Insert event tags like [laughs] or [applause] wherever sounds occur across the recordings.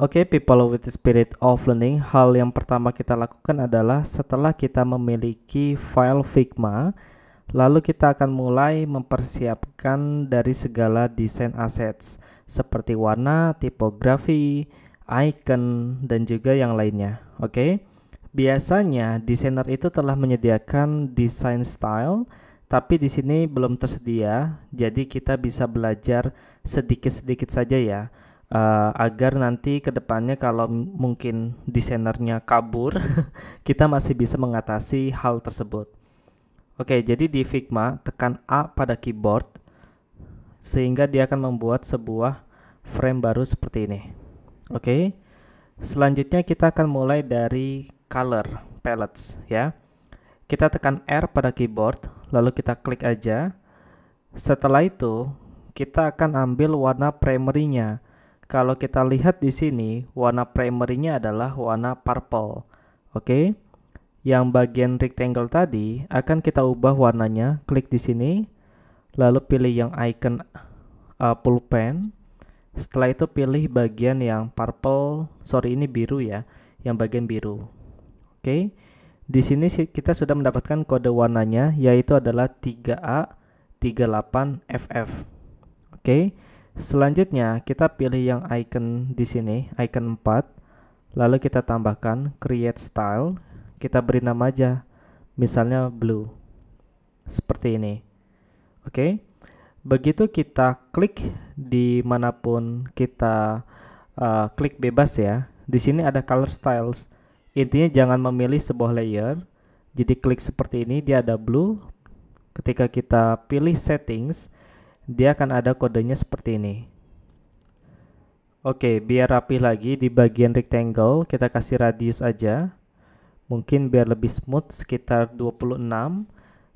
Oke, okay, people with the spirit of learning, hal yang pertama kita lakukan adalah setelah kita memiliki file Figma, lalu kita akan mulai mempersiapkan dari segala desain assets seperti warna, tipografi, icon, dan juga yang lainnya. Oke, okay? biasanya desainer itu telah menyediakan desain style, tapi di sini belum tersedia, jadi kita bisa belajar sedikit-sedikit saja ya uh, agar nanti kedepannya kalau mungkin desainernya kabur, [laughs] kita masih bisa mengatasi hal tersebut. Oke, jadi di Figma tekan A pada keyboard sehingga dia akan membuat sebuah frame baru seperti ini. Oke. Selanjutnya kita akan mulai dari color palettes ya. Kita tekan R pada keyboard, lalu kita klik aja. Setelah itu, kita akan ambil warna primary kalau kita lihat di sini warna primernya adalah warna purple. Oke. Okay? Yang bagian rectangle tadi akan kita ubah warnanya. Klik di sini. Lalu pilih yang icon uh, pulpen. Setelah itu pilih bagian yang purple, sorry ini biru ya, yang bagian biru. Oke. Okay? Di sini kita sudah mendapatkan kode warnanya yaitu adalah 3A38FF. Oke. Okay? Selanjutnya, kita pilih yang icon di sini, icon 4. Lalu kita tambahkan create style. Kita beri nama aja, misalnya blue. Seperti ini. Oke. Okay? Begitu kita klik dimanapun kita uh, klik bebas ya. Di sini ada color styles. Intinya jangan memilih sebuah layer. Jadi klik seperti ini, dia ada blue. Ketika kita pilih settings, dia akan ada kodenya seperti ini. Oke, biar rapi lagi di bagian rectangle kita kasih radius aja. Mungkin biar lebih smooth sekitar 26.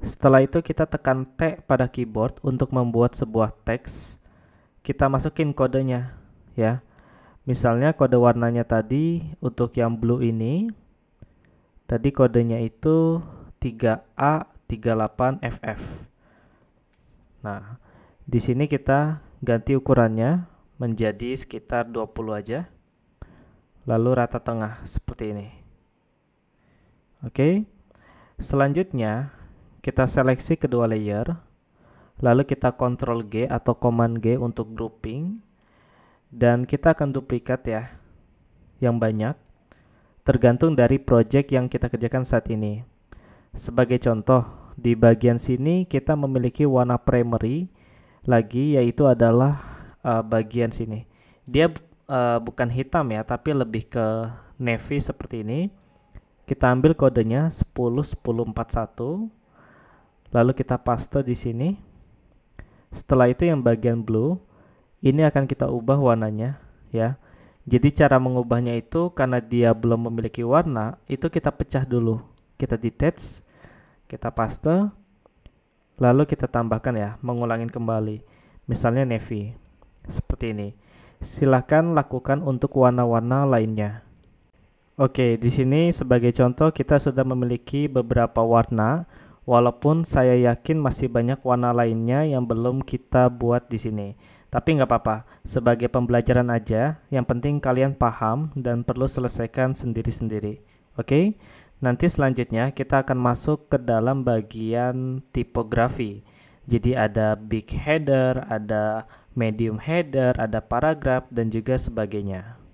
Setelah itu kita tekan T pada keyboard untuk membuat sebuah teks. Kita masukin kodenya ya. Misalnya kode warnanya tadi untuk yang blue ini tadi kodenya itu 3A38FF. Nah, di sini kita ganti ukurannya menjadi sekitar 20 aja. Lalu rata tengah seperti ini. Oke. Selanjutnya kita seleksi kedua layer. Lalu kita Ctrl G atau Command G untuk grouping. Dan kita akan duplikat ya yang banyak tergantung dari project yang kita kerjakan saat ini. Sebagai contoh, di bagian sini kita memiliki warna primary lagi yaitu adalah uh, bagian sini. Dia uh, bukan hitam ya, tapi lebih ke navy seperti ini. Kita ambil kodenya 10 10 41. Lalu kita paste di sini. Setelah itu yang bagian blue ini akan kita ubah warnanya ya. Jadi cara mengubahnya itu karena dia belum memiliki warna, itu kita pecah dulu. Kita detach, kita paste, Lalu kita tambahkan ya, mengulangin kembali. Misalnya navy. Seperti ini. Silahkan lakukan untuk warna-warna lainnya. Oke, di sini sebagai contoh kita sudah memiliki beberapa warna, walaupun saya yakin masih banyak warna lainnya yang belum kita buat di sini. Tapi nggak apa-apa, sebagai pembelajaran aja, yang penting kalian paham dan perlu selesaikan sendiri-sendiri. Oke, Nanti selanjutnya kita akan masuk ke dalam bagian tipografi. Jadi ada big header, ada medium header, ada paragraf, dan juga sebagainya.